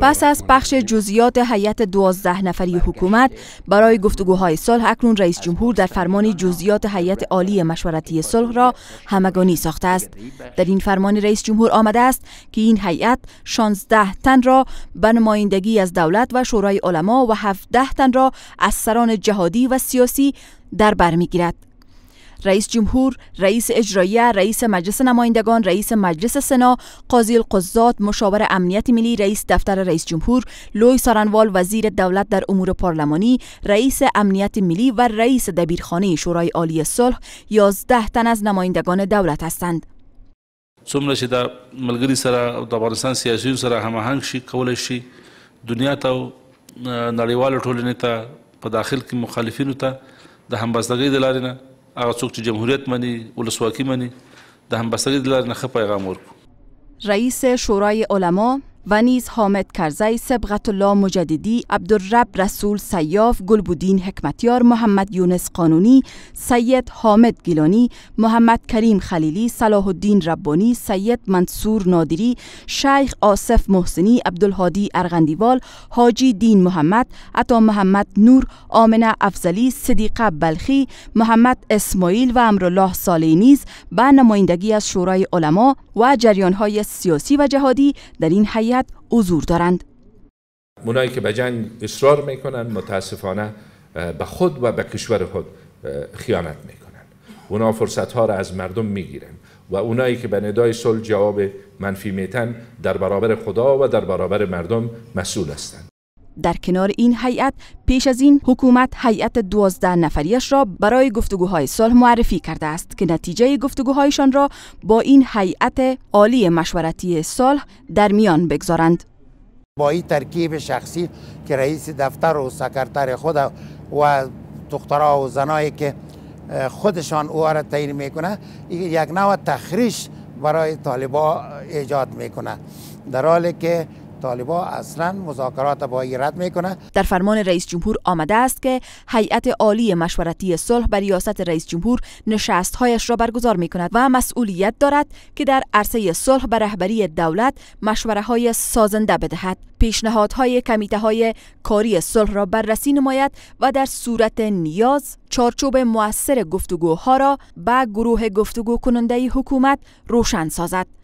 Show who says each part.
Speaker 1: پس از پخش جزئیات هیئت دوازده نفری حکومت برای گفتگوهای صلح اکنون رئیس جمهور در فرمان جزئیات هیئت عالی مشورتی صلح را همگانی ساخته است در این فرمان رئیس جمهور آمده است که این هیئت 16 تن را به نمایندگی از دولت و شورای علما و 17 تن را از سران جهادی و سیاسی در بر گیرد رئیس جمهور، رئیس اجرایه، رئیس مجلس نمایندگان، رئیس مجلس سنا، قاضی القضات، مشاور امنیت ملی، رئیس دفتر رئیس جمهور، لوی سارنوال وزیر دولت در امور پارلمانی، رئیس امنیت ملی و رئیس دبیرخانه شورای عالی صلح یازده تن از نمایندگان دولت هستند.
Speaker 2: څومره چې ملگری ملګري سره د افغانستان سیاسي سره هماهنګ شي کولی شي دنیا ته نړیوال ټولنې ته په داخل کې مخالفینو ته د همبستګۍ د لارې نه هغه څوک چې جمهوریت مني ولسواکي مني د همبستګۍ د لارې نه ښه پیغام ورکړو
Speaker 1: رئیس شورای علما و نیز حامد کرزی سبغت الله مجددی عبدالرب رسول سیاف گلبودین حکمتیار محمد یونس قانونی سید حامد گیلانی محمد کریم خلیلی صلاح الدین ربانی سید منصور نادری شیخ آصف محسنی عبدالهادی ارغندیوال حاجی دین محمد عطا محمد نور آمنه افزلی صدیقه بلخی محمد اسماعیل و امرالله صالحی نیز به نمایندگی از شورای علما و جریانهای سیاسی و جهادی در این حیات باید دارند
Speaker 3: اونایی که به جنگ اصرار میکنن متاسفانه به خود و به کشور خود خیانت میکنن اونا فرصت ها را از مردم میگیرن و اونایی که به ندای صلح جواب منفی میتن در برابر خدا و در برابر مردم مسئول هستند
Speaker 1: در کنار این هیئت پیش از این حکومت هیئت دوازده نفریش را برای گفتگوهای صلح معرفی کرده است که نتیجه گفتگوهایشان را با این هیئت عالی مشورتی صلح در میان بگذارند
Speaker 4: با این ترکیب شخصی که رئیس دفتر و سکرتر خود و دخترا و زنایی که خودشان او را تعیین میکنه یک نوع تخریش برای طالبا ایجاد میکنه در حالی که طالبا اصلا مذاکرات با رد میکنه
Speaker 1: در فرمان رئیس جمهور آمده است که هیئت عالی مشورتی صلح بر ریاست رئیس جمهور هایش را برگزار می کند و مسئولیت دارد که در عرصه صلح بر رهبری دولت مشوره های سازنده بدهد پیشنهادهای کمیته های کاری صلح را بررسی نماید و در صورت نیاز چارچوب موثر گفتگوها را به گروه گفتگو کننده حکومت روشن سازد